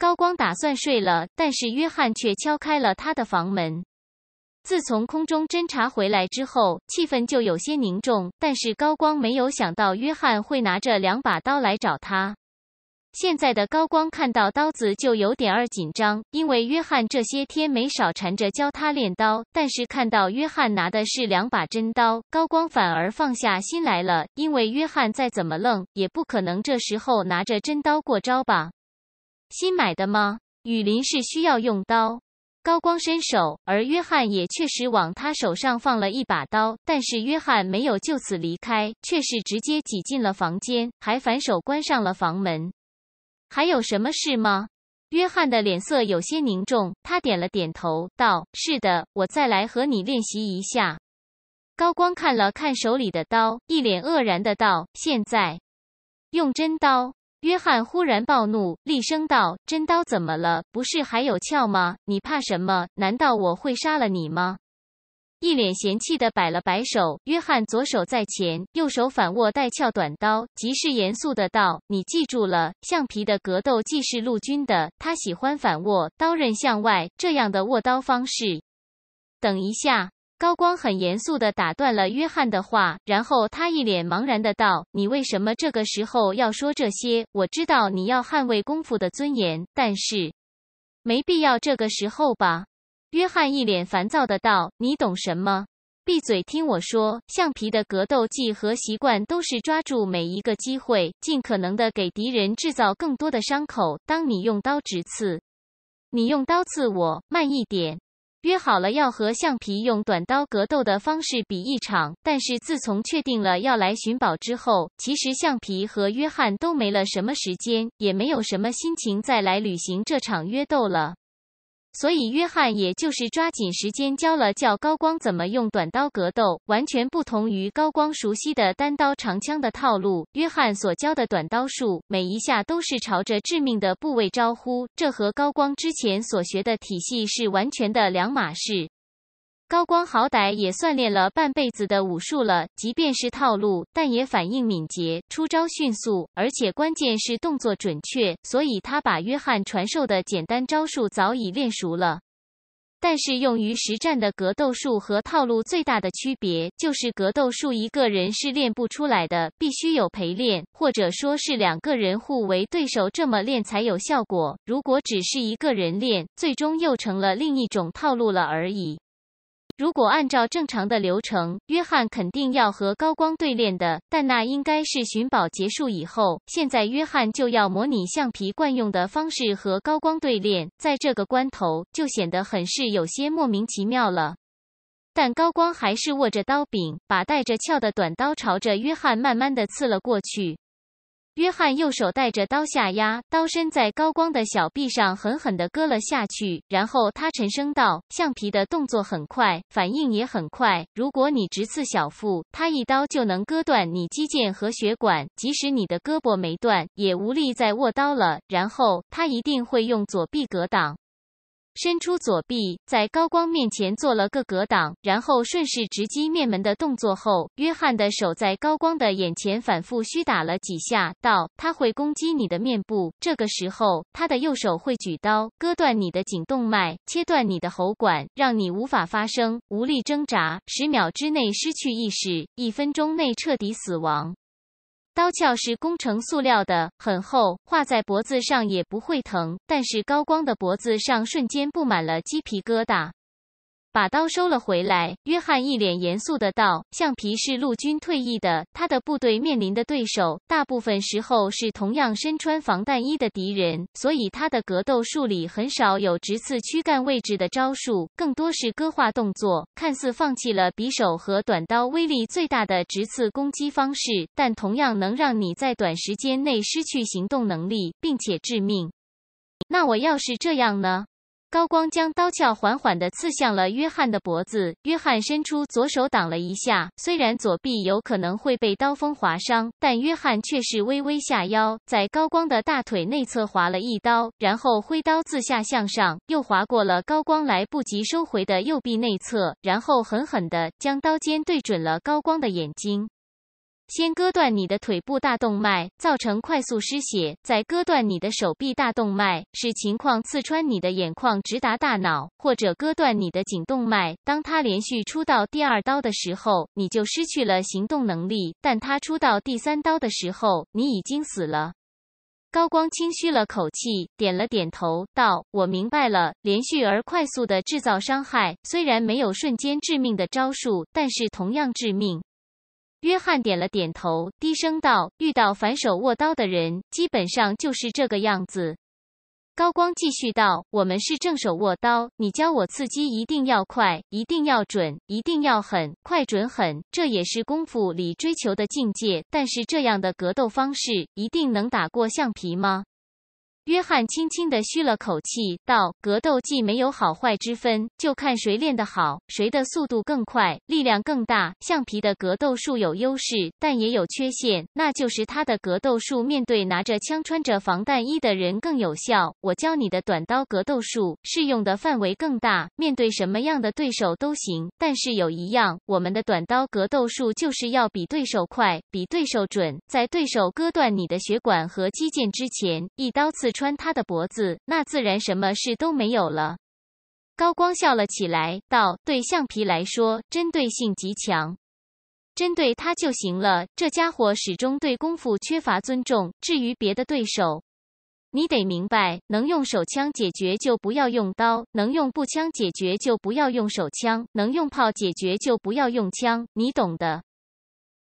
高光打算睡了，但是约翰却敲开了他的房门。自从空中侦察回来之后，气氛就有些凝重。但是高光没有想到约翰会拿着两把刀来找他。现在的高光看到刀子就有点儿紧张，因为约翰这些天没少缠着教他练刀。但是看到约翰拿的是两把真刀，高光反而放下心来了，因为约翰再怎么愣，也不可能这时候拿着真刀过招吧。新买的吗？雨林是需要用刀，高光伸手，而约翰也确实往他手上放了一把刀。但是约翰没有就此离开，却是直接挤进了房间，还反手关上了房门。还有什么事吗？约翰的脸色有些凝重，他点了点头，道：“是的，我再来和你练习一下。”高光看了看手里的刀，一脸愕然的道：“现在用真刀。”约翰忽然暴怒，厉声道：“真刀怎么了？不是还有鞘吗？你怕什么？难道我会杀了你吗？”一脸嫌弃的摆了摆手。约翰左手在前，右手反握带鞘短刀，极是严肃的道：“你记住了，橡皮的格斗技是陆军的，他喜欢反握，刀刃向外这样的握刀方式。”等一下。高光很严肃地打断了约翰的话，然后他一脸茫然地道：“你为什么这个时候要说这些？我知道你要捍卫功夫的尊严，但是没必要这个时候吧？”约翰一脸烦躁地道：“你懂什么？闭嘴，听我说。橡皮的格斗技和习惯都是抓住每一个机会，尽可能地给敌人制造更多的伤口。当你用刀直刺，你用刀刺我，慢一点。”约好了要和橡皮用短刀格斗的方式比一场，但是自从确定了要来寻宝之后，其实橡皮和约翰都没了什么时间，也没有什么心情再来履行这场约斗了。所以，约翰也就是抓紧时间教了教高光怎么用短刀格斗，完全不同于高光熟悉的单刀长枪的套路。约翰所教的短刀术，每一下都是朝着致命的部位招呼，这和高光之前所学的体系是完全的两码事。高光好歹也算练了半辈子的武术了，即便是套路，但也反应敏捷，出招迅速，而且关键是动作准确，所以他把约翰传授的简单招数早已练熟了。但是用于实战的格斗术和套路最大的区别就是格斗术一个人是练不出来的，必须有陪练，或者说是两个人互为对手这么练才有效果。如果只是一个人练，最终又成了另一种套路了而已。如果按照正常的流程，约翰肯定要和高光对练的，但那应该是寻宝结束以后。现在约翰就要模拟橡皮惯用的方式和高光对练，在这个关头就显得很是有些莫名其妙了。但高光还是握着刀柄，把带着鞘的短刀朝着约翰慢慢的刺了过去。约翰右手带着刀下压，刀身在高光的小臂上狠狠地割了下去。然后他沉声道：“橡皮的动作很快，反应也很快。如果你直刺小腹，他一刀就能割断你肌腱和血管。即使你的胳膊没断，也无力再握刀了。然后他一定会用左臂格挡。”伸出左臂，在高光面前做了个格挡，然后顺势直击面门的动作后，约翰的手在高光的眼前反复虚打了几下，道：“他会攻击你的面部。这个时候，他的右手会举刀割断你的颈动脉，切断你的喉管，让你无法发声，无力挣扎，十秒之内失去意识，一分钟内彻底死亡。”刀鞘是工程塑料的，很厚，画在脖子上也不会疼。但是高光的脖子上瞬间布满了鸡皮疙瘩。把刀收了回来。约翰一脸严肃的道：“橡皮是陆军退役的，他的部队面临的对手，大部分时候是同样身穿防弹衣的敌人，所以他的格斗术里很少有直刺躯干位置的招数，更多是割划动作。看似放弃了匕首和短刀威力最大的直刺攻击方式，但同样能让你在短时间内失去行动能力，并且致命。那我要是这样呢？”高光将刀鞘缓缓地刺向了约翰的脖子，约翰伸出左手挡了一下，虽然左臂有可能会被刀锋划伤，但约翰却是微微下腰，在高光的大腿内侧划了一刀，然后挥刀自下向上，又划过了高光来不及收回的右臂内侧，然后狠狠地将刀尖对准了高光的眼睛。先割断你的腿部大动脉，造成快速失血；再割断你的手臂大动脉，使情况刺穿你的眼眶，直达大脑；或者割断你的颈动脉。当他连续出到第二刀的时候，你就失去了行动能力；但他出到第三刀的时候，你已经死了。高光轻吁了口气，点了点头，道：“我明白了。连续而快速的制造伤害，虽然没有瞬间致命的招数，但是同样致命。”约翰点了点头，低声道：“遇到反手握刀的人，基本上就是这个样子。”高光继续道：“我们是正手握刀，你教我刺击，一定要快，一定要准，一定要狠。快、准、狠，这也是功夫里追求的境界。但是这样的格斗方式，一定能打过橡皮吗？”约翰轻轻地吁了口气，道：“格斗技没有好坏之分，就看谁练得好，谁的速度更快，力量更大。橡皮的格斗术有优势，但也有缺陷，那就是他的格斗术面对拿着枪、穿着防弹衣的人更有效。我教你的短刀格斗术适用的范围更大，面对什么样的对手都行。但是有一样，我们的短刀格斗术就是要比对手快，比对手准，在对手割断你的血管和肌腱之前，一刀刺。”穿他的脖子，那自然什么事都没有了。高光笑了起来，道：“对橡皮来说，针对性极强，针对他就行了。这家伙始终对功夫缺乏尊重。至于别的对手，你得明白，能用手枪解决就不要用刀，能用步枪解决就不要用手枪，能用炮解决就不要用枪，你懂的。”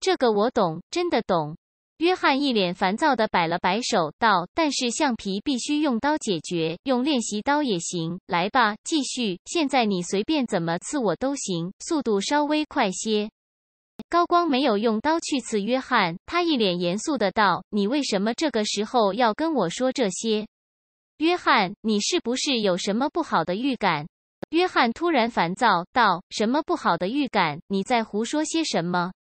这个我懂，真的懂。约翰一脸烦躁的摆了摆手，道：“但是橡皮必须用刀解决，用练习刀也行。来吧，继续。现在你随便怎么刺我都行，速度稍微快些。”高光没有用刀去刺约翰，他一脸严肃的道：“你为什么这个时候要跟我说这些？”约翰，你是不是有什么不好的预感？”约翰突然烦躁道：“什么不好的预感？你在胡说些什么？”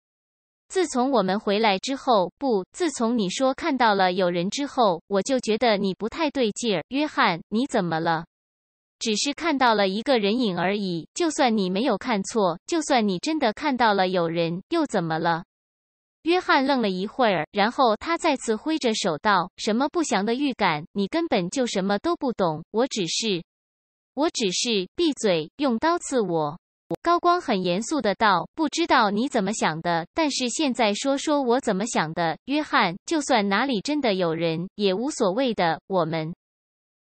自从我们回来之后，不，自从你说看到了有人之后，我就觉得你不太对劲儿。约翰，你怎么了？只是看到了一个人影而已。就算你没有看错，就算你真的看到了有人，又怎么了？约翰愣了一会儿，然后他再次挥着手道：“什么不祥的预感？你根本就什么都不懂。我只是，我只是……闭嘴，用刀刺我。”高光很严肃的道：“不知道你怎么想的，但是现在说说我怎么想的，约翰。就算哪里真的有人，也无所谓的。我们，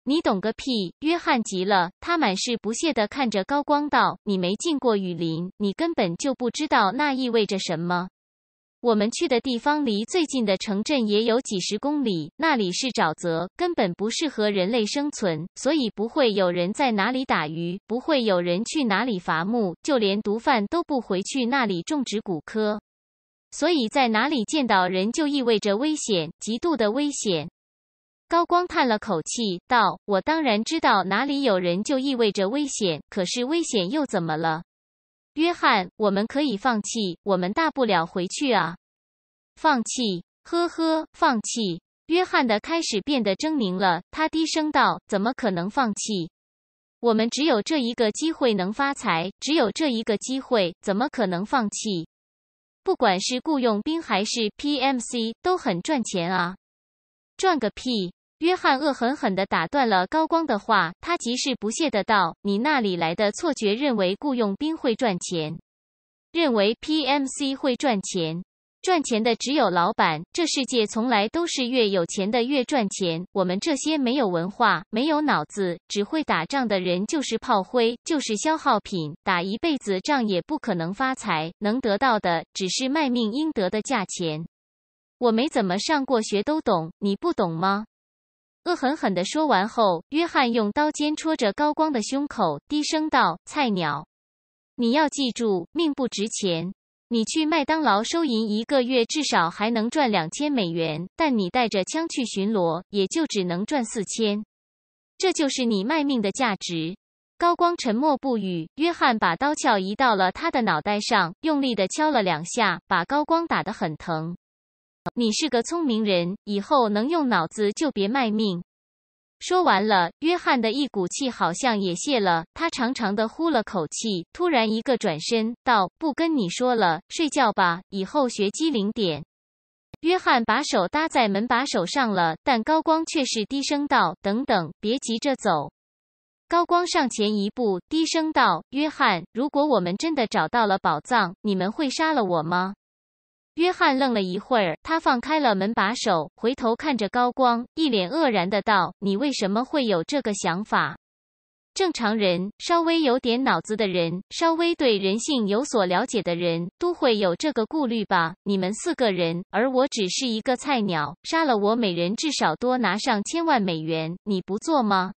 你懂个屁！”约翰急了，他满是不屑的看着高光道：“你没进过雨林，你根本就不知道那意味着什么。”我们去的地方离最近的城镇也有几十公里，那里是沼泽，根本不适合人类生存，所以不会有人在哪里打鱼，不会有人去哪里伐木，就连毒贩都不回去那里种植骨科。所以，在哪里见到人就意味着危险，极度的危险。高光叹了口气道：“我当然知道哪里有人就意味着危险，可是危险又怎么了？”约翰，我们可以放弃，我们大不了回去啊。放弃？呵呵，放弃。约翰的开始变得狰狞了，他低声道：“怎么可能放弃？我们只有这一个机会能发财，只有这一个机会，怎么可能放弃？不管是雇佣兵还是 PMC，都很赚钱啊，赚个屁！”约翰恶狠狠地打断了高光的话，他极是不屑的道：“你那里来的错觉，认为雇佣兵会赚钱，认为 PMC 会赚钱？赚钱的只有老板。这世界从来都是越有钱的越赚钱。我们这些没有文化、没有脑子、只会打仗的人就是炮灰，就是消耗品。打一辈子仗也不可能发财，能得到的只是卖命应得的价钱。我没怎么上过学都懂，你不懂吗？”恶狠狠地说完后，约翰用刀尖戳着高光的胸口，低声道：“菜鸟，你要记住，命不值钱。你去麦当劳收银一个月，至少还能赚两千美元，但你带着枪去巡逻，也就只能赚四千。这就是你卖命的价值。”高光沉默不语。约翰把刀鞘移到了他的脑袋上，用力地敲了两下，把高光打得很疼。你是个聪明人，以后能用脑子就别卖命。说完了，约翰的一股气好像也泄了，他长长的呼了口气，突然一个转身道：“不跟你说了，睡觉吧。以后学机灵点。”约翰把手搭在门把手上了，但高光却是低声道：“等等，别急着走。”高光上前一步，低声道：“约翰，如果我们真的找到了宝藏，你们会杀了我吗？”约翰愣了一会儿，他放开了门把手，回头看着高光，一脸愕然的道：“你为什么会有这个想法？正常人，稍微有点脑子的人，稍微对人性有所了解的人，都会有这个顾虑吧？你们四个人，而我只是一个菜鸟，杀了我，每人至少多拿上千万美元，你不做吗？”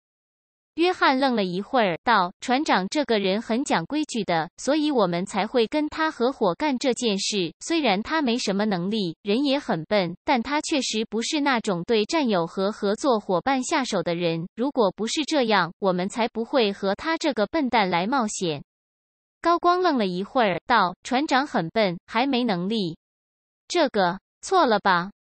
约翰愣了一会儿，道：“船长这个人很讲规矩的，所以我们才会跟他合伙干这件事。虽然他没什么能力，人也很笨，但他确实不是那种对战友和合作伙伴下手的人。如果不是这样，我们才不会和他这个笨蛋来冒险。”高光愣了一会儿，道：“船长很笨，还没能力，这个错了吧？”